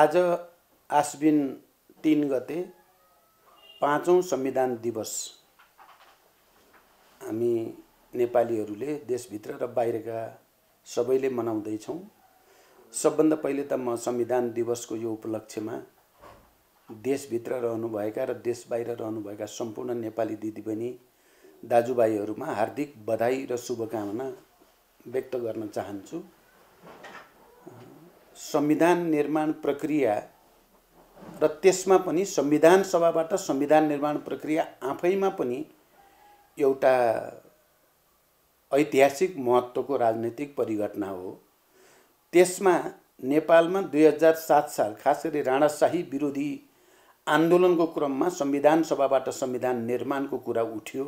आज आश्विन तिन गते पाँचौँ संविधान दिवस हामी नेपालीहरूले देशभित्र र बाहिरका सबैले मनाउँदैछौँ सबभन्दा पहिले त म संविधान दिवसको यो उपलक्ष्यमा देशभित्र रहनुभएका र देश बाहिर रहनुभएका सम्पूर्ण नेपाली दिदीबहिनी दाजुभाइहरूमा हार्दिक बधाई र शुभकामना व्यक्त गर्न चाहन्छु संविधान निर्माण प्रक्रिया र त्यसमा पनि संविधान सभाबाट संविधान निर्माण प्रक्रिया आफैमा पनि एउटा ऐतिहासिक महत्त्वको राजनैतिक परिघटना हो त्यसमा नेपालमा दुई हजार सात साल खास गरी राणाशाही विरोधी आन्दोलनको क्रममा संविधान सभाबाट संविधान निर्माणको कुरा उठ्यो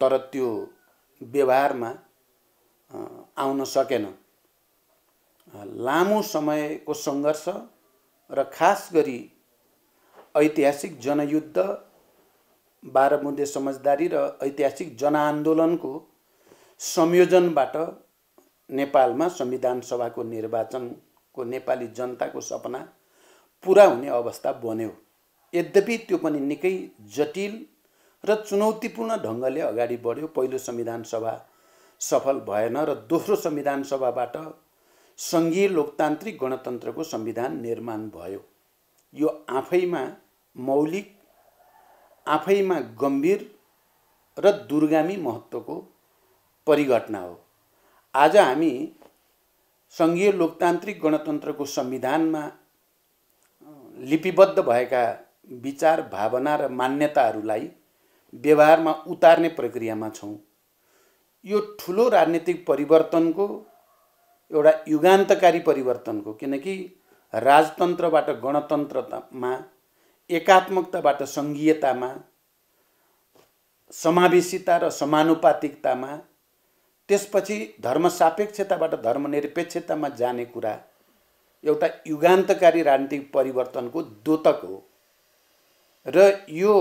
तर त्यो व्यवहारमा आउन सकेन लामो समयको सङ्घर्ष र खास गरी ऐतिहासिक जनयुद्ध बाह्र मुद्दे समझदारी र ऐतिहासिक जनआन्दोलनको संयोजनबाट नेपालमा संविधान सभाको निर्वाचनको नेपाली जनताको सपना पुरा हुने अवस्था बन्यो यद्यपि त्यो पनि निकै जटिल र चुनौतीपूर्ण ढङ्गले अगाडि बढ्यो पहिलो संविधान सभा सफल भएन र दोस्रो संविधान सभाबाट सङ्घीय लोकतान्त्रिक गणतन्त्रको संविधान निर्माण भयो यो आफैमा मौलिक आफैमा गम्भीर र दुर्गामी महत्त्वको परिघटना हो आज हामी सङ्घीय लोकतान्त्रिक गणतन्त्रको संविधानमा लिपिबद्ध भएका विचार भावना र मान्यताहरूलाई व्यवहारमा उतार्ने प्रक्रियामा छौँ यो ठुलो राजनीतिक परिवर्तनको एउटा युगान्तकारी परिवर्तनको किनकि राजतन्त्रबाट गणतन्त्रमा एकात्मकताबाट सङ्घीयतामा समावेशिता र समानुपातिकतामा त्यसपछि धर्म सापेक्षताबाट धर्मनिरपेक्षतामा जाने कुरा एउटा युगान्तकारी राजनीतिक परिवर्तनको द्योतक हो र यो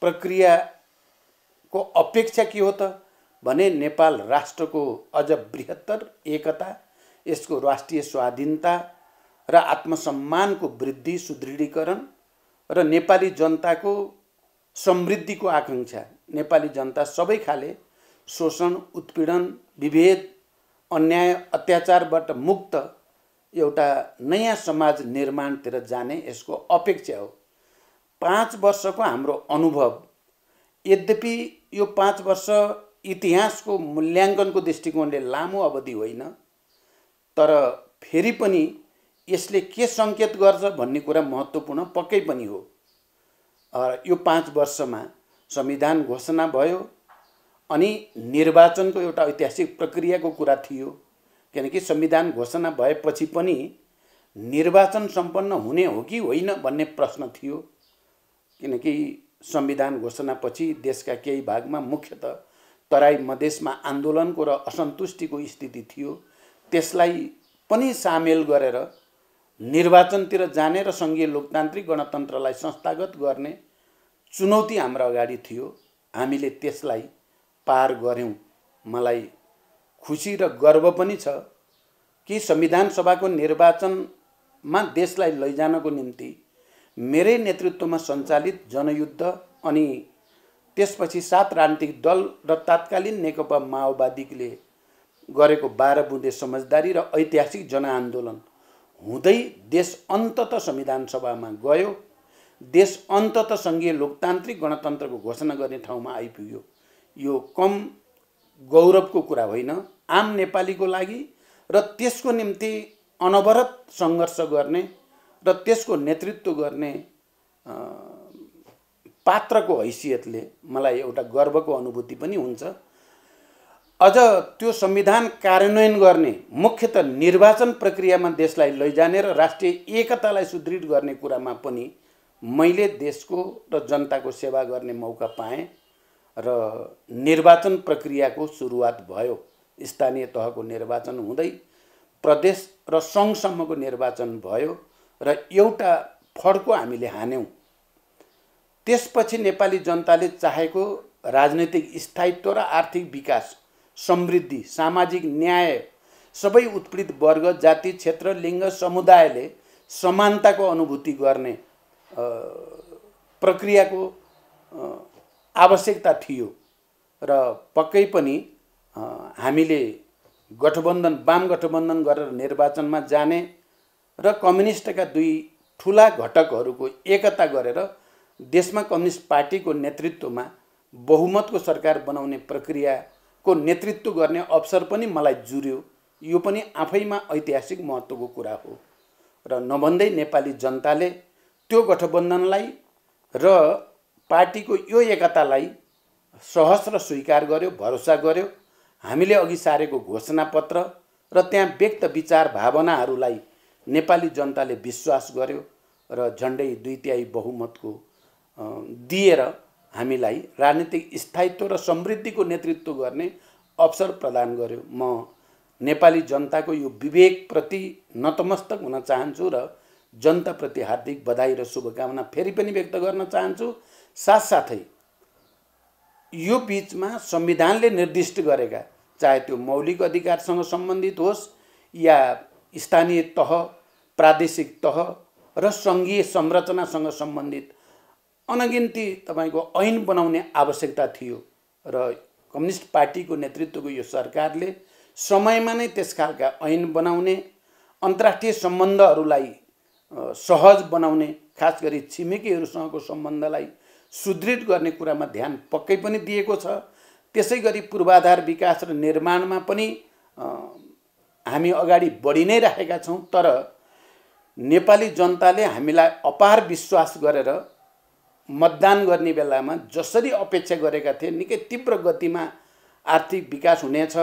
प्रक्रियाको अपेक्षा के हो त भने नेपाल राष्ट्रको अझ बृहत्तर एकता यसको राष्ट्रिय स्वाधीनता र आत्मसम्मानको वृद्धि सुदृढीकरण र नेपाली जनताको समृद्धिको आकाङ्क्षा नेपाली जनता सबै खाले शोषण उत्पीडन विभेद अन्याय अत्याचारबाट मुक्त एउटा नयाँ समाज निर्माणतिर जाने यसको अपेक्षा हो पाँच वर्षको हाम्रो अनुभव यद्यपि यो पाँच वर्ष इतिहासको मूल्याङ्कनको दृष्टिकोणले लामो अवधि होइन तर फेरि पनि यसले के सङ्केत गर्छ भन्ने कुरा महत्त्वपूर्ण पक्कै पनि हो यो पाँच वर्षमा संविधान घोषणा भयो अनि निर्वाचनको एउटा ऐतिहासिक प्रक्रियाको कुरा थियो किनकि संविधान घोषणा भएपछि पनि निर्वाचन सम्पन्न हुने हो कि होइन भन्ने प्रश्न थियो किनकि संविधान घोषणापछि देशका केही भागमा मुख्यत तराई मधेसमा आन्दोलनको र असन्तुष्टिको स्थिति थियो त्यसलाई पनि सामेल गरेर निर्वाचनतिर जाने र सङ्घीय लोकतान्त्रिक गणतन्त्रलाई संस्थागत गर्ने चुनौती हाम्रो अगाडि थियो हामीले त्यसलाई पार गऱ्यौँ मलाई खुसी र गर्व पनि छ कि संविधान सभाको निर्वाचनमा देशलाई लैजानको निम्ति मेरै नेतृत्वमा सञ्चालित जनयुद्ध अनि त्यसपछि सात राजनीतिक दल र तात्कालीन नेकपा माओवादीले गरेको बाह्र बुँदे समझदारी र ऐतिहासिक जनआन्दोलन हुँदै देश अन्तत संविधान सभामा गयो देश अन्तत सङ्घीय लोकतान्त्रिक गणतन्त्रको घोषणा गर्ने ठाउँमा आइपुग्यो यो कम गौरवको कुरा होइन आम नेपालीको लागि र त्यसको निम्ति अनवरत सङ्घर्ष गर्ने र त्यसको नेतृत्व गर्ने पात्रको हैसियतले मलाई एउटा गर्वको अनुभूति पनि हुन्छ अझ त्यो संविधान कार्यान्वयन गर्ने मुख्यत निर्वाचन प्रक्रियामा देशलाई लैजाने र राष्ट्रिय एकतालाई सुदृढ गर्ने कुरामा पनि मैले देशको र जनताको सेवा गर्ने मौका पाएँ र निर्वाचन प्रक्रियाको सुरुवात भयो स्थानीय तहको निर्वाचन हुँदै प्रदेश र सङ्घसम्मको निर्वाचन भयो र एउटा फड्को हामीले हान्यौँ त्यसपछि नेपाली जनताले चाहेको राजनैतिक स्थायित्व र आर्थिक विकास समृद्धि सामाजिक न्याय सबै उत्पीडित वर्ग जाति क्षेत्र लिङ्ग समुदायले समानताको अनुभूति गर्ने प्रक्रियाको आवश्यकता थियो र पक्कै पनि हामीले गठबन्धन वाम गठबन्धन गरेर निर्वाचनमा जाने र कम्युनिस्टका दुई ठुला घटकहरूको एकता गरेर देशमा कम्युनिस्ट पार्टीको नेतृत्वमा बहुमतको सरकार बनाउने प्रक्रिया को नेतृत्व गर्ने अवसर पनि मलाई जुर्यो यो पनि आफैमा ऐतिहासिक महत्त्वको कुरा हो र नभन्दै नेपाली जनताले त्यो गठबन्धनलाई र पार्टीको यो एकतालाई सहस्र स्वीकार गर्यो भरोसा गर्यो हामीले अघि सारेको घोषणापत्र र त्यहाँ व्यक्त विचार भावनाहरूलाई नेपाली जनताले विश्वास गर्यो र झन्डै दुई तिहाई बहुमतको दिएर हामीलाई राजनीतिक स्थायित्व र समृद्धिको नेतृत्व गर्ने अवसर प्रदान गर्यो म नेपाली जनताको यो विवेकप्रति नतमस्तक हुन चाहन्छु र जनताप्रति हार्दिक बधाई र शुभकामना फेरि पनि व्यक्त गर्न चाहन्छु साथसाथै यो बिचमा संविधानले निर्दिष्ट गरेका चाहे त्यो मौलिक अधिकारसँग सम्बन्धित होस् या स्थानीय तह प्रादेशिक तह र सङ्घीय संरचनासँग सम्बन्धित अनगिन्ती तपाईँको ऐन बनाउने आवश्यकता थियो र कम्युनिस्ट पार्टीको नेतृत्वको यो सरकारले समयमा नै त्यस खालका ऐन बनाउने अन्तर्राष्ट्रिय सम्बन्धहरूलाई सहज बनाउने खास गरी छिमेकीहरूसँगको सम्बन्धलाई सुदृढ गर्ने कुरामा ध्यान पक्कै पनि दिएको छ त्यसै गरी पूर्वाधार विकास र निर्माणमा पनि हामी अगाडि बढी नै राखेका छौँ तर नेपाली जनताले हामीलाई अपार विश्वास गरेर मतदान गर्ने बेलामा जसरी अपेक्षा गरेका थिए निकै तीव्र गतिमा आर्थिक विकास हुनेछ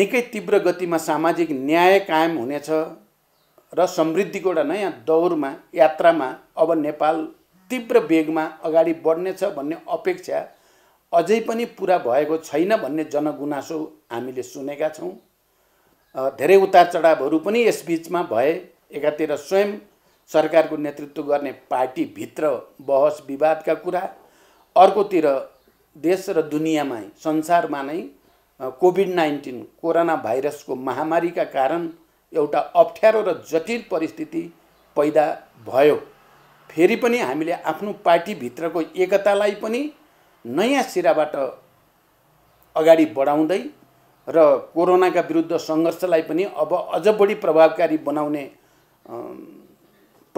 निकै तीव्र गतिमा सामाजिक न्याय कायम हुनेछ र समृद्धिको एउटा नयाँ दौरमा यात्रामा अब नेपाल तीव्र वेगमा अगाडि बढ्नेछ भन्ने अपेक्षा अझै पनि पुरा भएको छैन भन्ने जनगुनासो हामीले सुनेका छौँ धेरै उतार चढावहरू पनि यसबिचमा भए एकातिर स्वयं सरकारको नेतृत्व गर्ने पार्टीभित्र बहस विवादका कुरा अर्कोतिर देश र दुनियाँमा संसारमा नै कोभिड नाइन्टिन कोरोना भाइरसको महामारीका कारण एउटा अप्ठ्यारो र जटिल परिस्थिति पैदा भयो फेरि पनि हामीले आफ्नो पार्टीभित्रको एकतालाई पनि नयाँ सिराबाट अगाडि बढाउँदै र कोरोनाका विरुद्ध सङ्घर्षलाई पनि अब अझ बढी प्रभावकारी बनाउने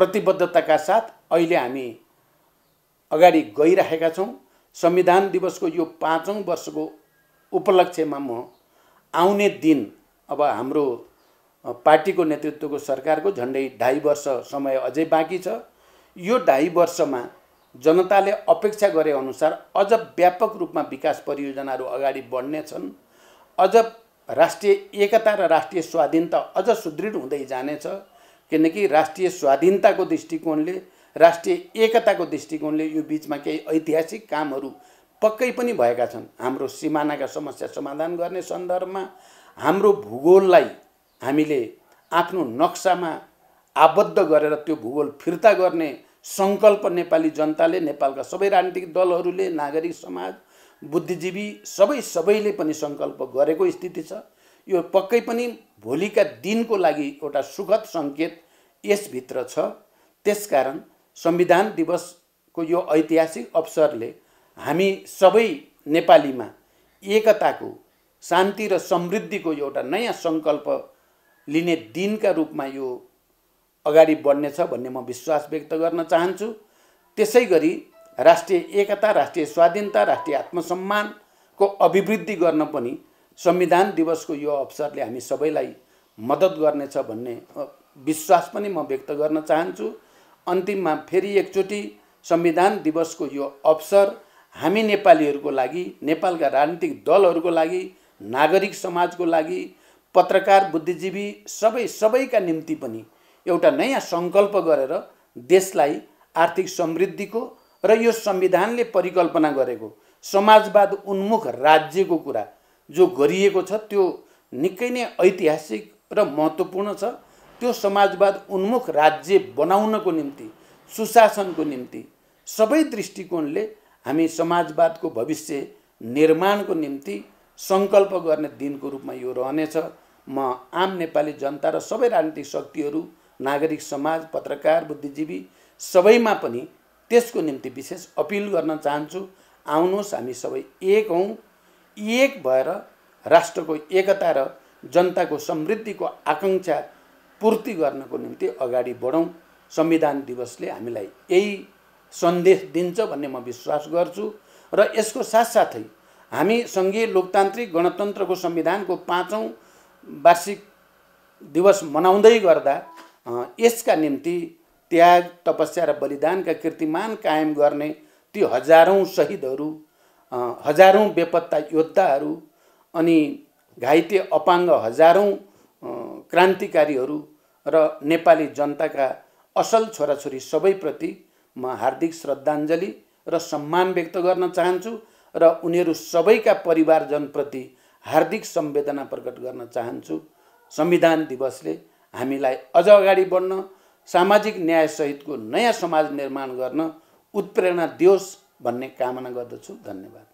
प्रतिबद्धताका साथ अहिले हामी अगाडि गइराखेका छौँ संविधान दिवसको यो पाँचौँ वर्षको उपलक्ष्यमा म आउने दिन अब हाम्रो पार्टीको नेतृत्वको सरकारको झन्डै ढाई वर्ष समय अझै बाँकी छ यो ढाई वर्षमा जनताले अपेक्षा गरे अनुसार अझ व्यापक रूपमा विकास परियोजनाहरू अगाडि बढ्ने छन् अझ राष्ट्रिय एकता र राष्ट्रिय स्वाधीनता अझ सुदृढ हुँदै जानेछ किनकि राष्ट्रिय स्वाधीनताको दृष्टिकोणले राष्ट्रिय एकताको दृष्टिकोणले यो बिचमा केही ऐतिहासिक कामहरू पक्कै पनि भएका छन् हाम्रो सिमानाका समस्या समाधान गर्ने सन्दर्भमा हाम्रो भूगोललाई हामीले आफ्नो नक्सामा आबद्ध गरेर त्यो भूगोल फिर्ता गर्ने सङ्कल्प नेपाली जनताले नेपालका सबै राजनीतिक दलहरूले नागरिक समाज बुद्धिजीवी सबै सबैले पनि सङ्कल्प गरेको स्थिति छ यो पक्कै पनि भोलिका दिनको लागि एउटा सुखद सङ्केत यसभित्र छ त्यसकारण संविधान दिवसको यो ऐतिहासिक अवसरले हामी सबै नेपालीमा एकताको शान्ति र समृद्धिको एउटा नयाँ सङ्कल्प लिने दिनका रूपमा यो अगाडि बढ्नेछ भन्ने म विश्वास व्यक्त गर्न चाहन्छु त्यसै गरी राष्ट्रिय एकता राष्ट्रिय स्वाधीनता राष्ट्रिय आत्मसम्मानको अभिवृद्धि गर्न पनि संविधान दिवसको यो अवसरले हामी सबैलाई मद्दत गर्नेछ भन्ने विश्वास पनि म व्यक्त गर्न चाहन्छु अन्तिममा फेरि एकचोटि संविधान दिवसको यो अवसर हामी नेपालीहरूको लागि नेपालका राजनीतिक दलहरूको लागि नागरिक समाजको लागि पत्रकार बुद्धिजीवी सबै सबैका निम्ति पनि एउटा नयाँ सङ्कल्प गरेर देशलाई आर्थिक समृद्धिको र यो संविधानले परिकल्पना गरेको समाजवाद उन्मुख राज्यको कुरा जो गरिएको छ त्यो निकै नै ऐतिहासिक र महत्त्वपूर्ण छ त्यो समाजवाद उन्मुख राज्य बनाउनको निम्ति सुशासनको निम्ति सबै दृष्टिकोणले हामी समाजवादको भविष्य निर्माणको निम्ति सङ्कल्प गर्ने दिनको रूपमा यो रहनेछ म आम नेपाली जनता र सबै राजनीतिक शक्तिहरू नागरिक समाज पत्रकार बुद्धिजीवी सबैमा पनि त्यसको निम्ति विशेष अपिल गर्न चाहन्छु आउनुहोस् हामी सबै एक हौँ एक भएर राष्ट्रको एकता र जनताको समृद्धिको आकाङ्क्षा पूर्ति गर्नको निम्ति अगाडि बढौँ संविधान दिवसले हामीलाई यही सन्देश दिन्छ भन्ने म विश्वास गर्छु र यसको साथसाथै हामी सङ्घीय लोकतान्त्रिक गणतन्त्रको संविधानको पाँचौँ वार्षिक दिवस मनाउँदै गर्दा यसका निम्ति त्याग तपस्या र बलिदानका कीर्तिमान कायम गर्ने ती हजारौँ शहीदहरू हजारौँ बेपत्ता योद्धाहरू अनि घाइते अपाङ्ग हजारौँ क्रान्तिकारीहरू र नेपाली जनताका असल छोराछोरी सबैप्रति म हार्दिक श्रद्धाञ्जली र सम्मान व्यक्त गर्न चाहन्छु र उनीहरू सबैका परिवारजनप्रति हार्दिक संवेदना प्रकट गर्न चाहन्छु संविधान दिवसले हामीलाई अझ अगाडि बढ्न सामाजिक न्यायसहितको नयाँ समाज निर्माण गर्न उत्प्रेरणा दियोस् भन्ने कामना गर्दछु धन्यवाद